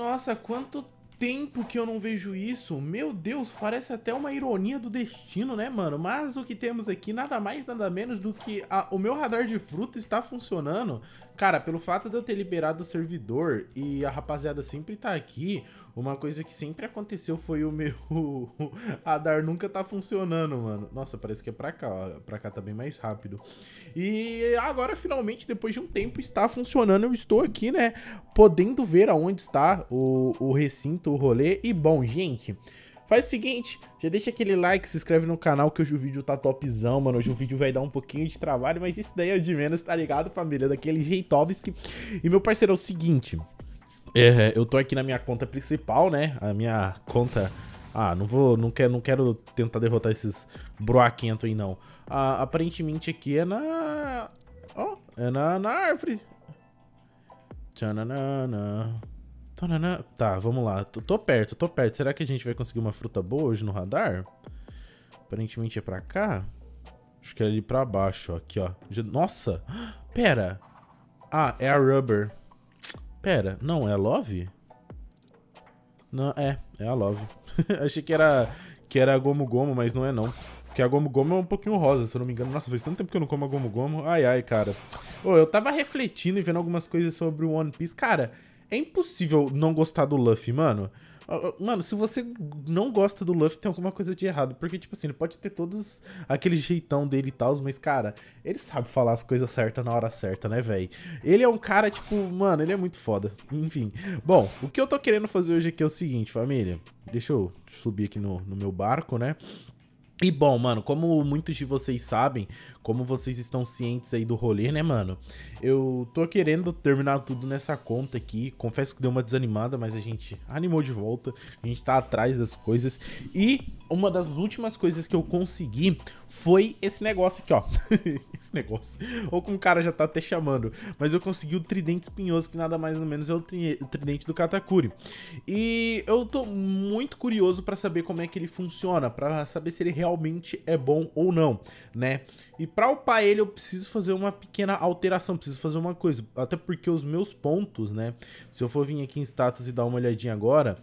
Nossa, quanto tempo que eu não vejo isso. Meu Deus, parece até uma ironia do destino, né, mano? Mas o que temos aqui, nada mais, nada menos do que a, o meu radar de fruta está funcionando. Cara, pelo fato de eu ter liberado o servidor e a rapaziada sempre tá aqui, uma coisa que sempre aconteceu foi o meu radar nunca tá funcionando, mano. Nossa, parece que é pra cá, ó. Pra cá tá bem mais rápido. E agora, finalmente, depois de um tempo, está funcionando. Eu estou aqui, né, podendo ver aonde está o, o recinto, o rolê. E, bom, gente... Faz o seguinte, já deixa aquele like, se inscreve no canal que hoje o vídeo tá topzão, mano. Hoje o vídeo vai dar um pouquinho de trabalho, mas isso daí é de menos, tá ligado, família? Daquele Jeitovski. E meu parceiro, é o seguinte, é, é eu tô aqui na minha conta principal, né? A minha conta... Ah, não vou, não quero, não quero tentar derrotar esses broaquento aí, não. Ah, aparentemente aqui é na... Ó, oh, é na, na árvore. Tchananana... Tá, vamos lá. Tô, tô, perto, tô perto. Será que a gente vai conseguir uma fruta boa hoje no radar? Aparentemente é pra cá. Acho que é ali pra baixo, ó. Aqui, ó. Nossa! Pera! Ah, é a Rubber. Pera, não, é a Love? Não, é. É a Love. Achei que era, que era a Gomu Gomu, mas não é não. Porque a Gomu Gomu é um pouquinho rosa, se eu não me engano. Nossa, faz tanto tempo que eu não como a Gomu Gomu. Ai, ai, cara. Ô, eu tava refletindo e vendo algumas coisas sobre o One Piece. Cara, é impossível não gostar do Luffy, mano. Mano, se você não gosta do Luffy, tem alguma coisa de errado. Porque, tipo assim, ele pode ter todos aquele jeitão dele e tal, mas, cara, ele sabe falar as coisas certas na hora certa, né, velho? Ele é um cara, tipo, mano, ele é muito foda. Enfim. Bom, o que eu tô querendo fazer hoje aqui é o seguinte, família. Deixa eu subir aqui no, no meu barco, né? E bom, mano, como muitos de vocês sabem, como vocês estão cientes aí do rolê, né, mano? Eu tô querendo terminar tudo nessa conta aqui. Confesso que deu uma desanimada, mas a gente animou de volta. A gente tá atrás das coisas. E uma das últimas coisas que eu consegui foi esse negócio aqui, ó. esse negócio. Ou como o cara já tá até chamando. Mas eu consegui o tridente espinhoso, que nada mais ou menos é o, tri o tridente do Katakuri. E eu tô muito curioso para saber como é que ele funciona, para saber se ele realmente é bom ou não, né? E pra upar ele, eu preciso fazer uma pequena alteração, preciso fazer uma coisa. Até porque os meus pontos, né? Se eu for vir aqui em status e dar uma olhadinha agora,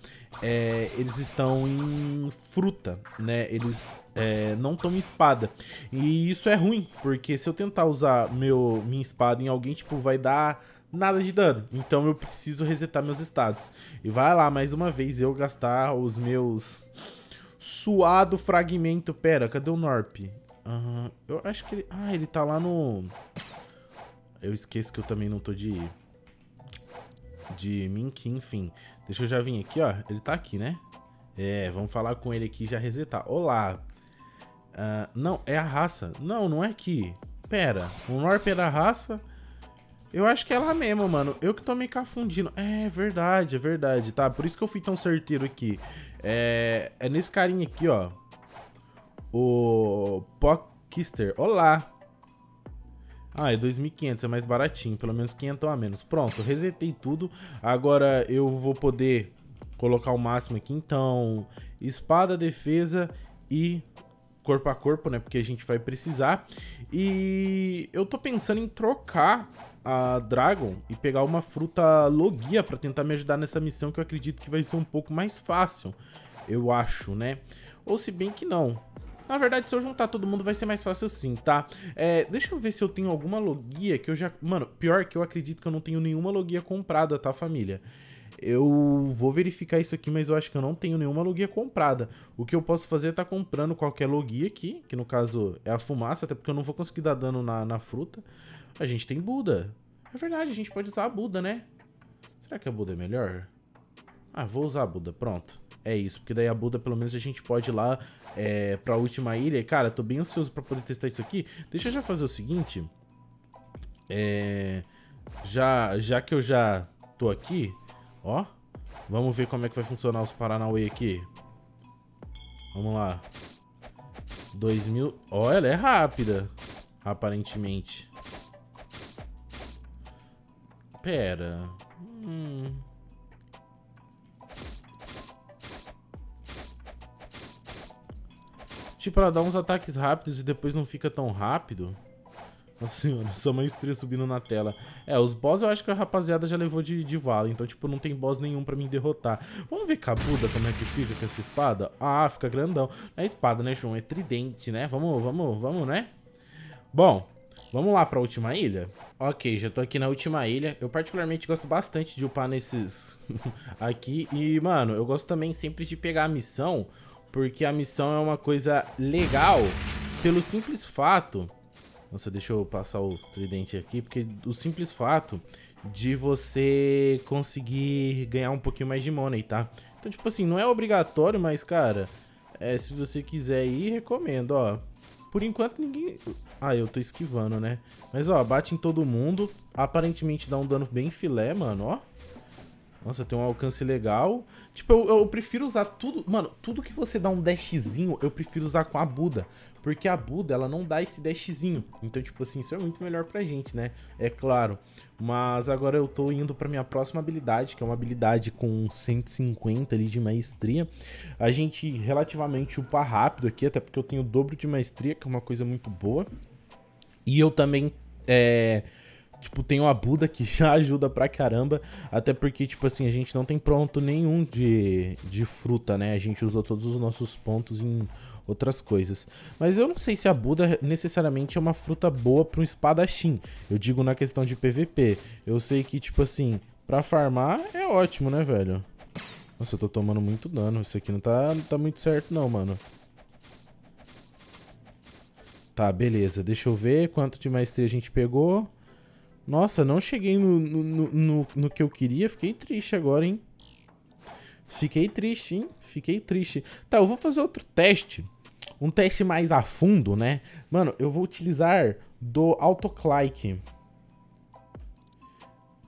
é, eles estão em fruta, né? Eles é, não tome espada. E isso é ruim, porque se eu tentar usar meu, minha espada em alguém, tipo, vai dar nada de dano. Então eu preciso resetar meus status. E vai lá, mais uma vez, eu gastar os meus... Suado fragmento. Pera, cadê o Norp? eu acho que ele... Ah, ele tá lá no... Eu esqueço que eu também não tô de... De Mink, enfim. Deixa eu já vir aqui, ó. Ele tá aqui, né? É, vamos falar com ele aqui e já resetar. Olá, Uh, não, é a raça. Não, não é aqui. Pera, o Norp é da raça? Eu acho que é ela mesma, mano. Eu que tô me cafundindo. É verdade, é verdade, tá? Por isso que eu fui tão certeiro aqui. É, é nesse carinha aqui, ó. O Pockister. Olá! Ah, é 2.500, é mais baratinho. Pelo menos 500 a menos. Pronto, resetei tudo. Agora eu vou poder colocar o máximo aqui. Então, espada, defesa e corpo a corpo, né? Porque a gente vai precisar. E eu tô pensando em trocar a Dragon e pegar uma fruta Logia para tentar me ajudar nessa missão que eu acredito que vai ser um pouco mais fácil, eu acho, né? Ou se bem que não. Na verdade, se eu juntar todo mundo vai ser mais fácil sim, tá? É, deixa eu ver se eu tenho alguma logia que eu já... Mano, pior que eu acredito que eu não tenho nenhuma logia comprada, tá, família? Eu vou verificar isso aqui, mas eu acho que eu não tenho nenhuma logia comprada. O que eu posso fazer é estar tá comprando qualquer logia aqui, que no caso é a fumaça, até porque eu não vou conseguir dar dano na, na fruta. A gente tem Buda. É verdade, a gente pode usar a Buda, né? Será que a Buda é melhor? Ah, vou usar a Buda, pronto. É isso, porque daí a Buda, pelo menos, a gente pode ir lá é, pra última ilha. cara, tô bem ansioso pra poder testar isso aqui. Deixa eu já fazer o seguinte. É... Já, já que eu já tô aqui, Ó. Vamos ver como é que vai funcionar os Paranauê aqui. Vamos lá. 2000... Ó, oh, ela é rápida. Aparentemente. Pera. Hum... Tipo, ela dá uns ataques rápidos e depois não fica tão rápido. Assim, Nossa senhora, sua maestria subindo na tela. É, os boss eu acho que a rapaziada já levou de, de vala, então, tipo, não tem boss nenhum pra me derrotar. Vamos ver Cabuda como é que fica com essa espada? Ah, fica grandão. a é espada, né, João? É tridente, né? Vamos, vamos, vamos, né? Bom, vamos lá pra última ilha? Ok, já tô aqui na última ilha. Eu particularmente gosto bastante de upar nesses aqui. E, mano, eu gosto também sempre de pegar a missão, porque a missão é uma coisa legal pelo simples fato nossa, deixa eu passar o tridente aqui, porque o simples fato de você conseguir ganhar um pouquinho mais de money, tá? Então, tipo assim, não é obrigatório, mas, cara, é, se você quiser ir, recomendo, ó. Por enquanto, ninguém... Ah, eu tô esquivando, né? Mas, ó, bate em todo mundo. Aparentemente dá um dano bem filé, mano, ó. Nossa, tem um alcance legal. Tipo, eu, eu, prefiro usar tudo... Mano, tudo que você dá um dashzinho, eu prefiro usar com a Buda. Porque a Buda, ela não dá esse dashzinho. Então, tipo assim, isso é muito melhor pra gente, né? É claro. Mas agora eu tô indo pra minha próxima habilidade, que é uma habilidade com 150 ali de maestria. A gente relativamente upa rápido aqui, até porque eu tenho o dobro de maestria, que é uma coisa muito boa. E eu também... É Tipo, tem uma buda que já ajuda pra caramba. Até porque, tipo assim, a gente não tem pronto nenhum de, de fruta, né? A gente usou todos os nossos pontos em outras coisas. Mas eu não sei se a Buda necessariamente é uma fruta boa para um espadachim. Eu digo na questão de PVP. Eu sei que, tipo assim, para farmar é ótimo, né, velho? Nossa, eu tô tomando muito dano. Isso aqui não tá, não tá muito certo não, mano. Tá, beleza. Deixa eu ver quanto de maestria a gente pegou. Nossa, não cheguei no, no, no, no, que eu queria. Fiquei triste agora, hein? Fiquei triste, hein? Fiquei triste. Tá, eu vou fazer outro teste. Um teste mais a fundo, né? Mano, eu vou utilizar do autoclike.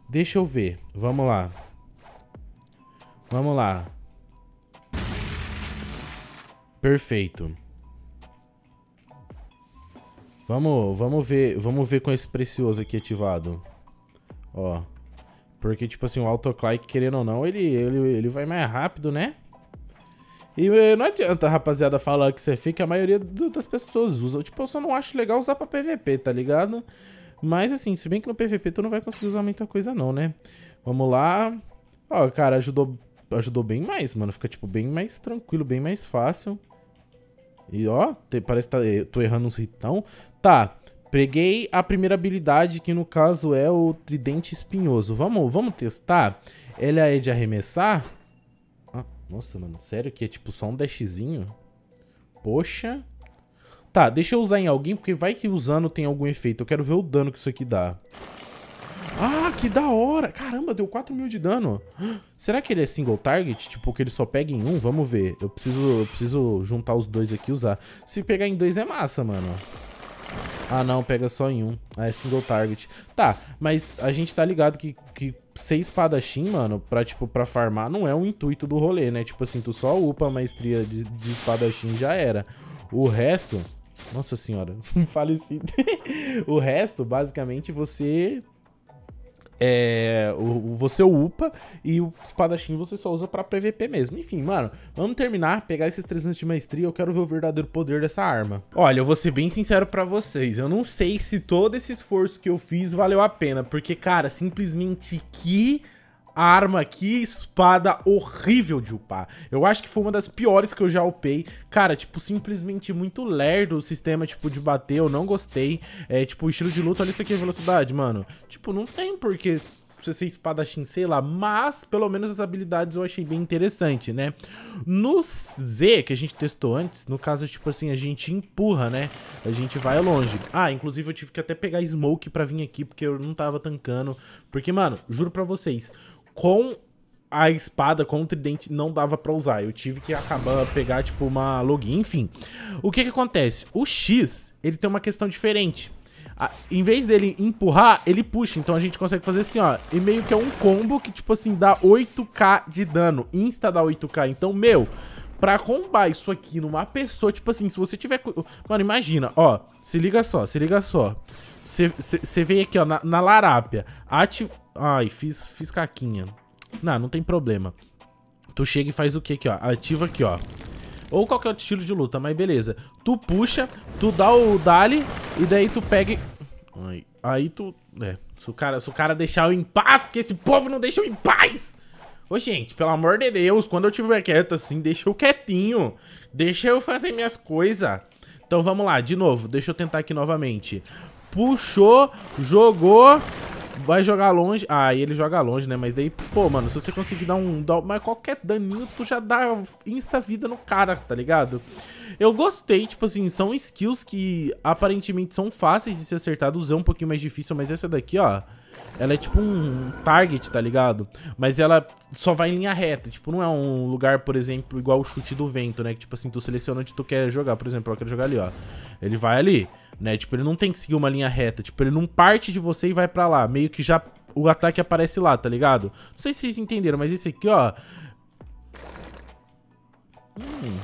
Deixa eu ver. Vamos lá. Vamos lá. Perfeito. Vamos, vamos ver, vamos ver com esse precioso aqui ativado. Ó. Porque, tipo assim, o autoclike, querendo ou não, ele, ele, ele vai mais rápido, né? E eh, não adianta, rapaziada, falar que você fica, a maioria das pessoas usa. Tipo, eu só não acho legal usar pra PVP, tá ligado? Mas assim, se bem que no PVP tu não vai conseguir usar muita coisa não, né? Vamos lá. Ó, cara, ajudou, ajudou bem mais, mano. Fica, tipo, bem mais tranquilo, bem mais fácil. E ó, te, parece que tá, eh, tô errando uns ritão. Tá, Peguei a primeira habilidade, que no caso é o Tridente Espinhoso. Vamos, vamos testar? Ela é de arremessar? Ah, nossa, mano, sério que é tipo só um dashzinho? Poxa. Tá, deixa eu usar em alguém, porque vai que usando tem algum efeito. Eu quero ver o dano que isso aqui dá. Ah, que da hora! Caramba, deu 4 mil de dano. Será que ele é single target? Tipo, que ele só pega em um? Vamos ver. Eu preciso, eu preciso juntar os dois aqui e usar. Se pegar em dois é massa, mano. Ah, não, pega só em um. Ah, é single target. Tá, mas a gente tá ligado que, que ser espadachim, mano, pra, tipo, pra farmar não é o intuito do rolê, né? Tipo assim, tu só upa a maestria de, de espadachim já era. O resto... Nossa senhora, falecido. o resto, basicamente, você é, o, você upa e o espadachim você só usa pra PVP mesmo. Enfim, mano, vamos terminar, pegar esses 300 de maestria, eu quero ver o verdadeiro poder dessa arma. Olha, eu vou ser bem sincero pra vocês, eu não sei se todo esse esforço que eu fiz valeu a pena, porque, cara, simplesmente que a arma aqui, espada horrível de upar. Eu acho que foi uma das piores que eu já upei. Cara, tipo, simplesmente muito lerdo o sistema, tipo, de bater, eu não gostei. É, tipo, o estilo de luta, olha isso aqui, velocidade, mano. Tipo, não tem porque você ser espadachim, sei lá, mas pelo menos as habilidades eu achei bem interessante, né? No Z, que a gente testou antes, no caso, tipo assim, a gente empurra, né? A gente vai longe. Ah, inclusive eu tive que até pegar smoke pra vir aqui, porque eu não tava tancando. Porque, mano, juro pra vocês, com a espada com o tridente não dava para usar. Eu tive que acabar pegar tipo uma login, enfim. O que que acontece? O X, ele tem uma questão diferente. A, em vez dele empurrar, ele puxa. Então a gente consegue fazer assim, ó. E meio que é um combo que, tipo assim, dá 8k de dano. Insta dá 8k. Então, meu, pra combar isso aqui numa pessoa, tipo assim, se você tiver... Mano, imagina, ó. Se liga só, se liga só. Você vem aqui, ó, na, na larápia. Ati... Ai, fiz, fiz caquinha. Não, não tem problema. Tu chega e faz o que aqui, ó? Ativa aqui, ó. Ou qualquer outro estilo de luta, mas beleza. Tu puxa, tu dá o dali e daí tu pega e... Ai, aí tu... É, se o, cara, se o cara deixar eu em paz, porque esse povo não deixa eu em paz! Ô, gente, pelo amor de Deus, quando eu tiver quieto assim, deixa eu quietinho. Deixa eu fazer minhas coisas. Então, vamos lá, de novo. Deixa eu tentar aqui novamente puxou, jogou, vai jogar longe. Ah, e ele joga longe, né? Mas daí, pô, mano, se você conseguir dar um... Dar, mas qualquer daninho, tu já dá insta-vida no cara, tá ligado? Eu gostei, tipo assim, são skills que aparentemente são fáceis de ser acertadas. Usar é um pouquinho mais difícil, mas essa daqui, ó... Ela é tipo um target, tá ligado? Mas ela só vai em linha reta. Tipo, não é um lugar, por exemplo, igual o chute do vento, né? Que tipo assim, tu seleciona onde tu quer jogar. Por exemplo, eu quero jogar ali, ó. Ele vai ali, né? Tipo, ele não tem que seguir uma linha reta. Tipo, ele não parte de você e vai pra lá. Meio que já o ataque aparece lá, tá ligado? Não sei se vocês entenderam, mas esse aqui, ó... Hum,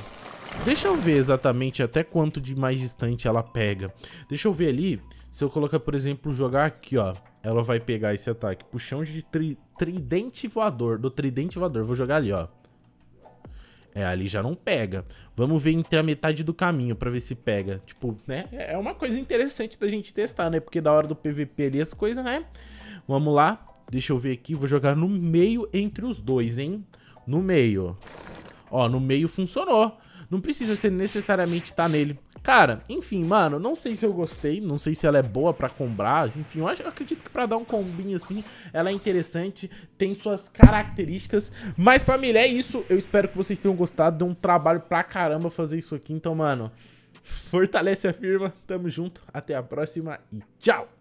deixa eu ver exatamente até quanto de mais distante ela pega. Deixa eu ver ali se eu colocar, por exemplo, jogar aqui, ó ela vai pegar esse ataque. Puxão de tri, tridente voador. Do tridente voador. Vou jogar ali, ó. É, ali já não pega. Vamos ver entre a metade do caminho pra ver se pega. Tipo, né? É uma coisa interessante da gente testar, né? Porque da hora do PVP ali as coisas, né? Vamos lá. Deixa eu ver aqui. Vou jogar no meio entre os dois, hein? No meio. Ó, no meio funcionou. Não precisa ser necessariamente tá nele. Cara, enfim, mano, não sei se eu gostei, não sei se ela é boa para comprar, enfim, eu, acho, eu acredito que para dar um combinho assim, ela é interessante, tem suas características, mas família, é isso, eu espero que vocês tenham gostado, deu um trabalho pra caramba fazer isso aqui, então, mano, fortalece a firma, tamo junto, até a próxima e tchau!